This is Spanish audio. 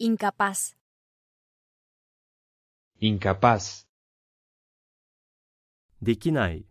Incapaz. Incapaz. hay.